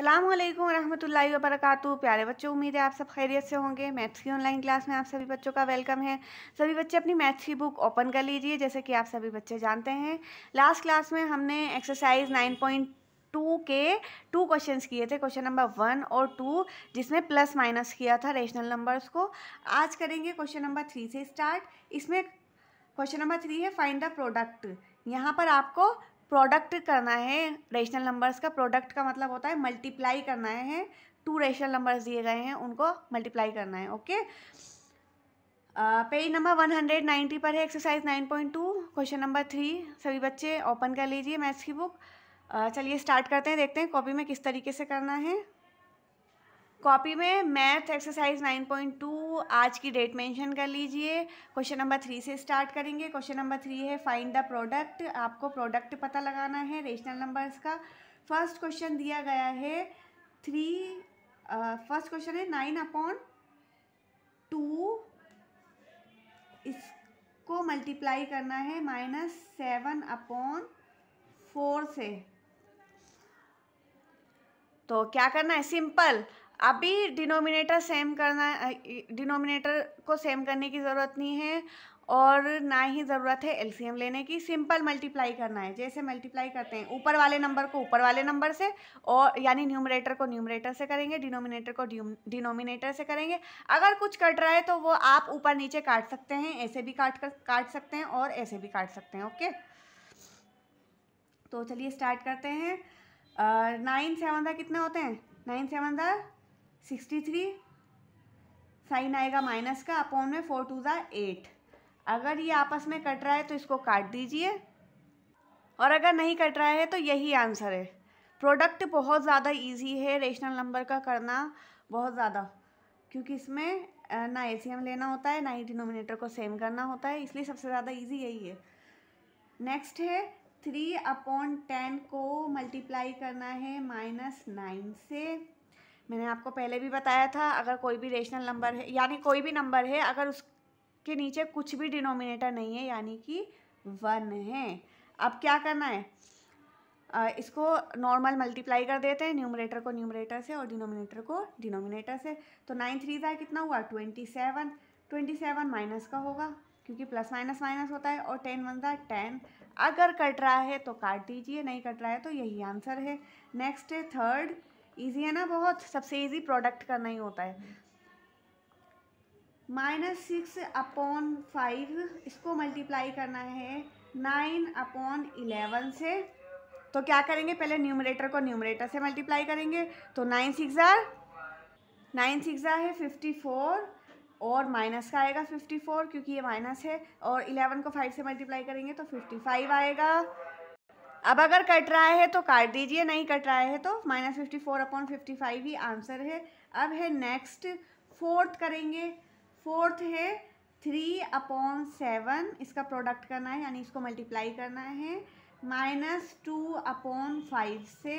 अल्लाम वरहमल वबरक प्यारे बच्चों उम्मीद है आप सब खैरियत से होंगे मैथ्स की ऑनलाइन क्लास में आप सभी बच्चों का वेलकम है सभी बच्चे अपनी मैथ्स की बुक ओपन कर लीजिए जैसे कि आप सभी बच्चे जानते हैं लास्ट क्लास में हमने एक्सरसाइज नाइन पॉइंट टू के टू क्वेश्चन किए थे क्वेश्चन नंबर वन और टू जिसमें प्लस माइनस किया था रेशनल नंबर्स को आज करेंगे क्वेश्चन नंबर थ्री से स्टार्ट इसमें क्वेश्चन नंबर थ्री है फाइंड द प्रोडक्ट यहाँ पर आपको प्रोडक्ट करना है रेशनल नंबर्स का प्रोडक्ट का मतलब होता है मल्टीप्लाई करना है टू रेशनल नंबर्स दिए गए हैं उनको मल्टीप्लाई करना है okay page number one hundred ninety पर है exercise nine point two question number three सभी बच्चे ओपन कर लीजिए मैथ्स की बुक चलिए स्टार्ट करते हैं देखते हैं कॉपी में किस तरीके से करना है कॉपी में मैथ एक्सरसाइज 9.2 आज की डेट मेंशन कर लीजिए क्वेश्चन नंबर थ्री से स्टार्ट करेंगे क्वेश्चन नंबर थ्री है फाइंड द प्रोडक्ट आपको प्रोडक्ट पता लगाना है रेशनल नंबर्स का फर्स्ट क्वेश्चन दिया गया है थ्री फर्स्ट क्वेश्चन है नाइन अपॉन टू इसको मल्टीप्लाई करना है माइनस सेवन अपॉन फोर से तो क्या करना है सिंपल अब भी डिनोमिनेटर सेम करना डिनोमिनेटर को सेम करने की ज़रूरत नहीं है और ना ही ज़रूरत है एलसीएम लेने की सिंपल मल्टीप्लाई करना है जैसे मल्टीप्लाई करते हैं ऊपर वाले नंबर को ऊपर वाले नंबर से और यानी न्यूमरेटर को न्यूमरेटर से करेंगे डिनोमिनेटर को डिनोमिनेटर से करेंगे अगर कुछ कट रहा है तो वो आप ऊपर नीचे काट सकते हैं ऐसे भी काट कर काट सकते हैं और ऐसे भी काट सकते हैं ओके तो चलिए स्टार्ट करते हैं नाइन सेवन दा कितने होते हैं नाइन सेवन दा सिक्सटी थ्री साइन आएगा माइनस का अपॉन में फोर टू ज़ा एट अगर ये आपस में कट रहा है तो इसको काट दीजिए और अगर नहीं कट रहा है तो यही आंसर है प्रोडक्ट बहुत ज़्यादा इजी है रेशनल नंबर का करना बहुत ज़्यादा क्योंकि इसमें ना ए लेना होता है ना ही डिनोमिनेटर को सेम करना होता है इसलिए सबसे ज़्यादा ईजी यही है नेक्स्ट है थ्री अपॉन टेन को मल्टीप्लाई करना है माइनस नाइन से मैंने आपको पहले भी बताया था अगर कोई भी रेशनल नंबर है यानी कोई भी नंबर है अगर उसके नीचे कुछ भी डिनोमिनेटर नहीं है यानी कि वन है अब क्या करना है इसको नॉर्मल मल्टीप्लाई कर देते हैं न्यूमरेटर को न्यूमरेटर से और डिनोमिनेटर को डिनोमिनेटर से तो नाइन थ्री ज़ा कितना हुआ twenty seven twenty seven minus का होगा क्योंकि प्लस माइनस माइनस होता है और टेन वन ज़ा टेन अगर कट रहा है तो काट दीजिए नहीं कट रहा है तो यही आंसर है नेक्स्ट है थर्ड इजी है ना बहुत सबसे ईजी प्रोडक्ट करना ही होता है माइनस सिक्स अपॉन फाइव इसको मल्टीप्लाई करना है नाइन अपॉन इलेवन से तो क्या करेंगे पहले न्यूमरेटर को न्यूमरेटर से मल्टीप्लाई करेंगे तो nine six are nine six are है फिफ्टी फोर और माइनस का आएगा फिफ्टी फोर क्योंकि ये माइनस है और इलेवन को फाइव से मल्टीप्लाई करेंगे तो फिफ्टी फाइव आएगा अब अगर कट रहा है तो काट दीजिए नहीं कट रहा है तो minus fifty four upon fifty five ही आंसर है अब है नेक्स्ट फोर्थ करेंगे फोर्थ है थ्री अपॉन सेवन इसका प्रोडक्ट करना है यानी इसको मल्टीप्लाई करना है माइनस टू अपॉन फाइव से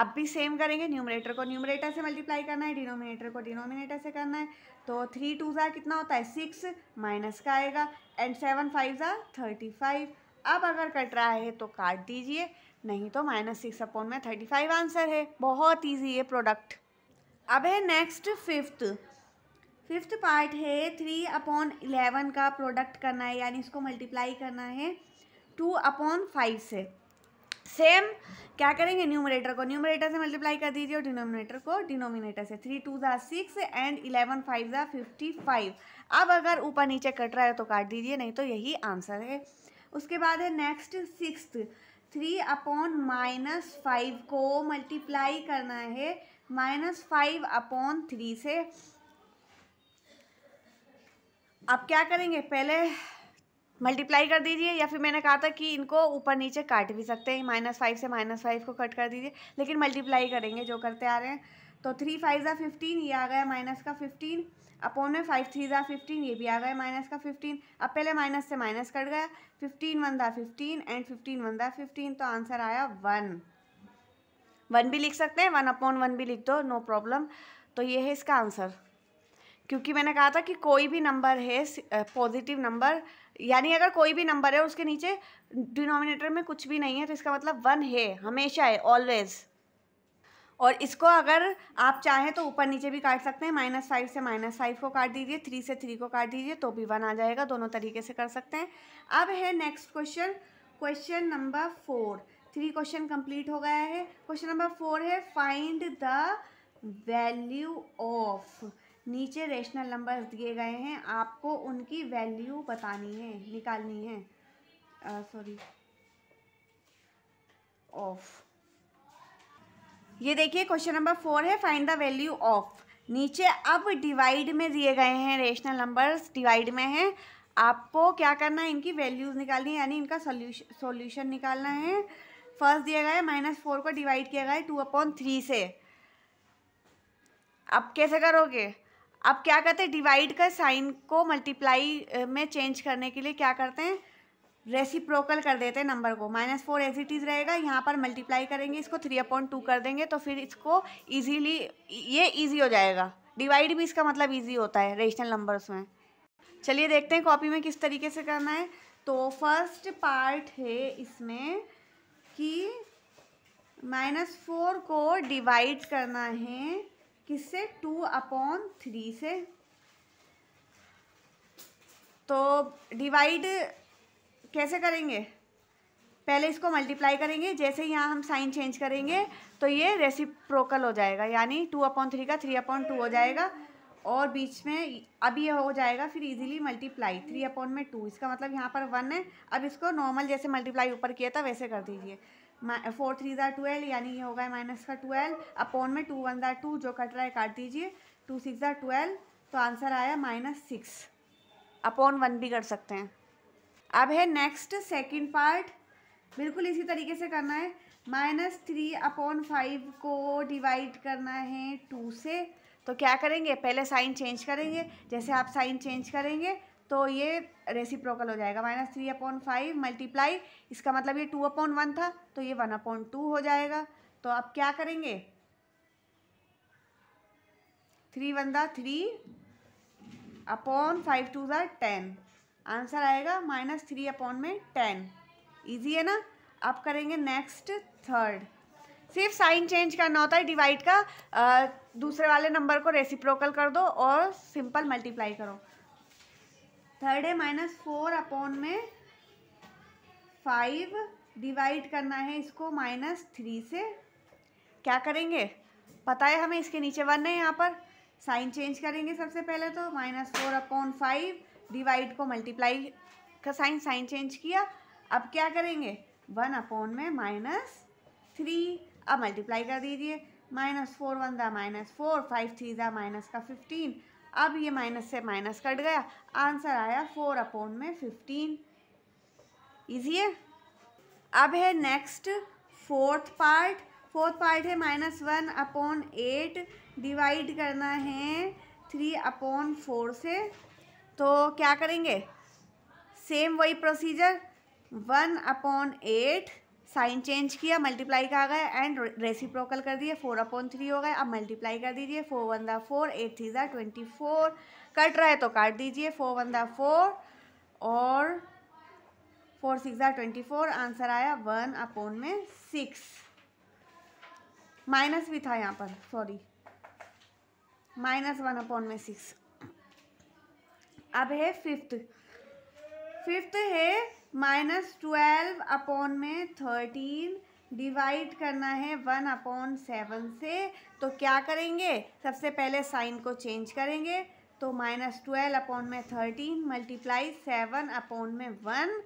अब भी सेम करेंगे न्यूमरेटर को न्यूमरेटर से मल्टीप्लाई करना है डिनोमिनेटर को डिनोमिनेटर से करना है तो थ्री टू ज़ा कितना होता है सिक्स माइनस का आएगा एंड सेवन फाइव ज़ा थर्टी फाइव अब अगर कट रहा है तो काट दीजिए नहीं तो माइनस सिक्स अपॉन में थर्टी फाइव आंसर है बहुत ईजी है प्रोडक्ट अब है नेक्स्ट फिफ्थ फिफ्थ पार्ट है थ्री अपॉन इलेवन का प्रोडक्ट करना है यानी इसको मल्टीप्लाई करना है टू अपॉन फाइव से सेम क्या करेंगे न्यूमरेटर को न्यूमरेटर से मल्टीप्लाई कर दीजिए और डिनोमिनेटर को डिनोमिनेटर से थ्री टू ज़ा सिक्स एंड इलेवन फाइव ज़ा फिफ्टी फाइव अब अगर ऊपर नीचे कट रहा है तो काट दीजिए नहीं तो यही आंसर है उसके बाद है next six three upon minus five को मल्टीप्लाई करना है माइनस फाइव अपॉन थ्री से आप क्या करेंगे पहले मल्टीप्लाई कर दीजिए या फिर मैंने कहा था कि इनको ऊपर नीचे काट भी सकते हैं माइनस फाइव से माइनस फाइव को कट कर दीजिए लेकिन मल्टीप्लाई करेंगे जो करते आ रहे हैं तो थ्री फाइव ज़ा फिफ्टीन ये आ गया माइनस का फिफ्टीन अपॉन में फाइव थ्री ज़ा फिफ्टीन ये भी आ गया माइनस का फिफ्टीन अब पहले माइनस से माइनस कट गया फिफ्टीन वन था फिफ्टीन एंड फिफ्टीन वन था फिफ्टीन तो आंसर आया वन वन भी लिख सकते हैं वन अपॉन वन भी लिख दो नो प्रॉब्लम तो ये है इसका आंसर क्योंकि मैंने कहा था कि कोई भी नंबर है पॉजिटिव नंबर यानी अगर कोई भी नंबर है उसके नीचे डिनोमिनेटर में कुछ भी नहीं है तो इसका मतलब वन है हमेशा है ऑलवेज़ और इसको अगर आप चाहें तो ऊपर नीचे भी काट सकते हैं माइनस फाइव से माइनस फाइव को काट दीजिए थ्री से थ्री को काट दीजिए तो भी वन आ जाएगा दोनों तरीके से कर सकते हैं अब है next question question number four three question complete हो गया है क्वेश्चन नंबर फोर है फाइंड द वैल्यू ऑफ नीचे रेशनल नंबर दिए गए हैं आपको उनकी वैल्यू बतानी है निकालनी है सॉरी ऑफ ये देखिए क्वेश्चन नंबर फोर है फाइंड द वैल्यू ऑफ नीचे अब डिवाइड में दिए गए हैं रेशनल नंबर्स डिवाइड में हैं आपको क्या करना है इनकी वैल्यूज़ निकालनी है यानी इनका सोल्यूश सोल्यूशन निकालना है फर्स्ट दिया गया है माइनस फोर को डिवाइड किया गया है टू अपॉन थ्री से अब कैसे करोगे अब क्या करते हैं डिवाइड का साइन को मल्टीप्लाई में चेंज करने के लिए क्या करते हैं रेसिप्रोकल कर देते हैं नंबर को minus four as it is रहेगा यहाँ पर मल्टीप्लाई करेंगे इसको थ्री अपॉइंट टू कर देंगे तो फिर इसको ईजीली ये ईजी हो जाएगा डिवाइड भी इसका मतलब ईजी होता है रेशनल नंबर्स में चलिए देखते हैं कॉपी में किस तरीके से करना है तो फर्स्ट पार्ट है इसमें कि माइनस फोर को डिवाइड करना है किससे टू अपॉन थ्री से तो डिवाइड कैसे करेंगे पहले इसको मल्टीप्लाई करेंगे जैसे यहाँ हम साइन चेंज करेंगे तो ये रेसिप्रोकल हो जाएगा यानी टू अपॉन थ्री का थ्री अपॉन टू हो जाएगा और बीच में अब ये हो जाएगा फिर इजीली मल्टीप्लाई थ्री अपॉन में टू इसका मतलब यहाँ पर वन है अब इसको नॉर्मल जैसे मल्टीप्लाई ऊपर किया था वैसे कर दीजिए फोर थ्री ज़ार ट्वेल्व यानी ये होगा माइनस का ट्वेल्व अपॉन में टू वन ज़ार टू जो कट रहा है काट दीजिए टू सिक्स ज़ार ट्वेल्व तो आंसर आया माइनस सिक्स अपॉन वन भी कर सकते हैं अब है नेक्स्ट सेकंड पार्ट बिल्कुल इसी तरीके से करना है माइनस थ्री अपॉन फाइव को डिवाइड करना है टू से तो क्या करेंगे पहले साइन चेंज करेंगे जैसे आप साइन चेंज करेंगे तो ये रेसिप्रोकल हो जाएगा minus three upon five multiply इसका मतलब ये टू अपॉन वन था तो ये वन अपॉन टू हो जाएगा तो आप क्या करेंगे थ्री वन दा थ्री अपॉन फाइव टू दा टेन आंसर आएगा माइनस थ्री अपॉन में टेन ईजी है ना अब करेंगे नेक्स्ट थर्ड सिर्फ साइन चेंज करना होता है डिवाइड का आ, दूसरे वाले नंबर को रेसिप्रोकल कर दो और सिंपल मल्टीप्लाई करो थर्ड है माइनस फोर अपॉन में फाइव डिवाइड करना है इसको माइनस थ्री से क्या करेंगे पता है हमें इसके नीचे वन है यहाँ पर साइन चेंज करेंगे सबसे पहले तो minus four upon five divide को मल्टीप्लाई का साइन साइन चेंज किया अब क्या करेंगे वन अपॉन में माइनस थ्री अब मल्टीप्लाई कर दीजिए माइनस फोर वन दा माइनस फोर फाइव थ्री दा माइनस का फिफ्टीन अब ये माइनस से माइनस कट गया आंसर आया फोर अपॉन में फिफ्टीन ईजी है अब है next fourth part fourth part है minus one upon eight divide करना है थ्री अपॉन फोर से तो क्या करेंगे सेम वही procedure one upon eight sign change किया मल्टीप्लाई का आ गया एंड रेसिप्रोकल कर दिए फोर अपॉन थ्री हो गए अब मल्टीप्लाई कर दीजिए फोर वन दा फोर एट थ्री दा ट्वेंटी फोर कट रहा है तो काट दीजिए फोर वन दा फोर और फोर सिक्स दा ट्वेंटी फोर आंसर आया वन अपॉन में सिक्स माइनस भी था यहाँ पर सॉरी माइनस वन अपॉन में सिक्स अब है फिफ्थ फिफ्थ है माइनस ट्वेल्व अपॉन में थर्टीन डिवाइड करना है वन अपॉन सेवन से तो क्या करेंगे सबसे पहले साइन को चेंज करेंगे तो माइनस ट्वेल्व अपॉन में थर्टीन मल्टीप्लाई सेवन अपॉन में वन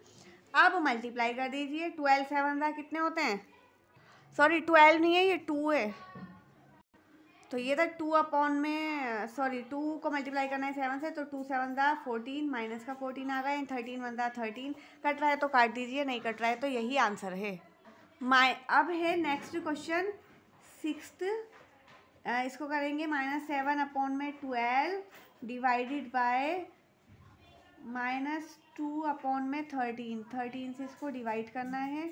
अब मल्टीप्लाई कर दीजिए ट्वेल्व सेवन का कितने होते हैं सॉरी ट्वेल्व नहीं है ये टू है तो ये था टू अपॉन में सॉरी टू को मल्टीप्लाई करना है सेवन से तो टू सेवन दा फोर्टीन माइनस का फोर्टीन आ गया एंड थर्टीन वन दा थर्टीन कट रहा है तो काट दीजिए नहीं कट रहा है तो यही आंसर है माइ अब है नेक्स्ट क्वेश्चन सिक्स इसको करेंगे माइनस सेवन अपॉन में twelve divided by minus two upon में थर्टीन थर्टीन से इसको डिवाइड करना है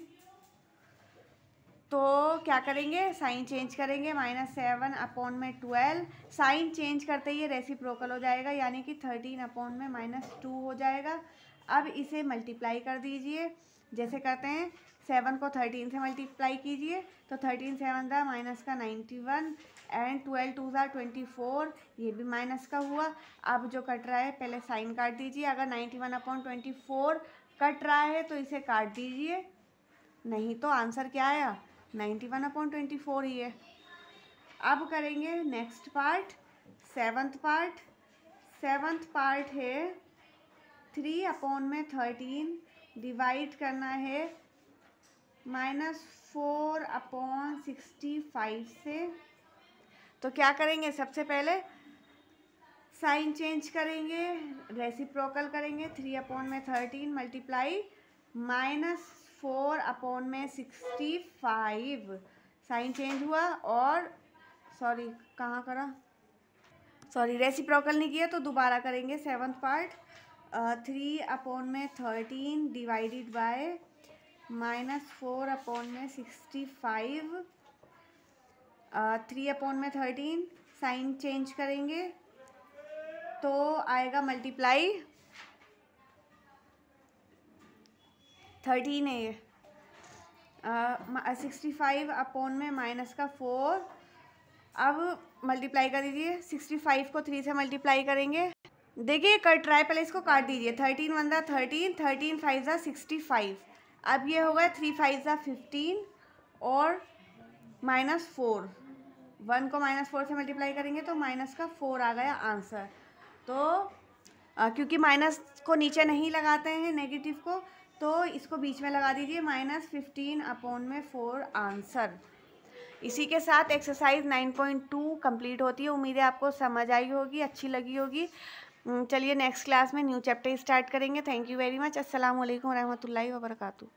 लोग क्या करेंगे साइन चेंज करेंगे माइनस सेवन अपॉन में ट्वेल्व साइन चेंज करते ही प्रोकल हो जाएगा यानी कि थर्टीन अपॉन में माइनस टू हो जाएगा अब इसे मल्टीप्लाई कर दीजिए जैसे करते हैं सेवन को थर्टीन से मल्टीप्लाई कीजिए तो थर्टीन सेवन था माइनस का ninety one and twelve two था ट्वेंटी फोर ये भी माइनस का हुआ अब जो कट रहा है पहले साइन काट दीजिए अगर ninety one upon twenty four cut रहा है तो इसे काट दीजिए नहीं तो आंसर क्या आया ninety one upon twenty four ही है अब करेंगे next part seventh part seventh part है थ्री अपॉन में थर्टीन डिवाइड करना है minus four upon sixty five से तो क्या करेंगे सबसे पहले साइन चेंज करेंगे रेसिप्रोकल करेंगे थ्री अपॉन में thirteen multiply minus four upon में सिक्सटी फाइव साइन चेंज हुआ और सॉरी कहाँ करा सॉरी रेसिप्रोकल नहीं किया तो दोबारा करेंगे सेवन्थ पार्ट थ्री अपॉन में thirteen divided by minus four upon में सिक्सटी फाइव थ्री अपॉन में थर्टीन साइन चेंज करेंगे तो आएगा मल्टीप्लाई थर्टीन है ये सिक्सटी फाइव अपोन में माइनस का फोर अब मल्टीप्लाई कर दीजिए सिक्सटी फाइव को थ्री से मल्टीप्लाई करेंगे देखिए कट ट्राई पहले इसको काट दीजिए थर्टीन वन दा थर्टीन थर्टीन फाइव ज़ा सिक्सटी फाइव अब ये होगा थ्री फाइव ज़ा फिफ्टीन और माइनस फोर वन को माइनस फोर से मल्टीप्लाई करेंगे तो माइनस का फोर आ गया आंसर तो आ, क्योंकि माइनस को नीचे नहीं लगाते हैं नेगेटिव को तो इसको बीच में लगा दीजिए माइनस फिफ्टीन अपॉन में फोर आंसर इसी के साथ exercise nine point two complete होती है उम्मीद है आपको समझ आई होगी अच्छी लगी होगी चलिए नेक्स्ट क्लास में न्यू चैप्टर स्टार्ट करेंगे थैंक यू वेरी मच असल वरहमल वर्का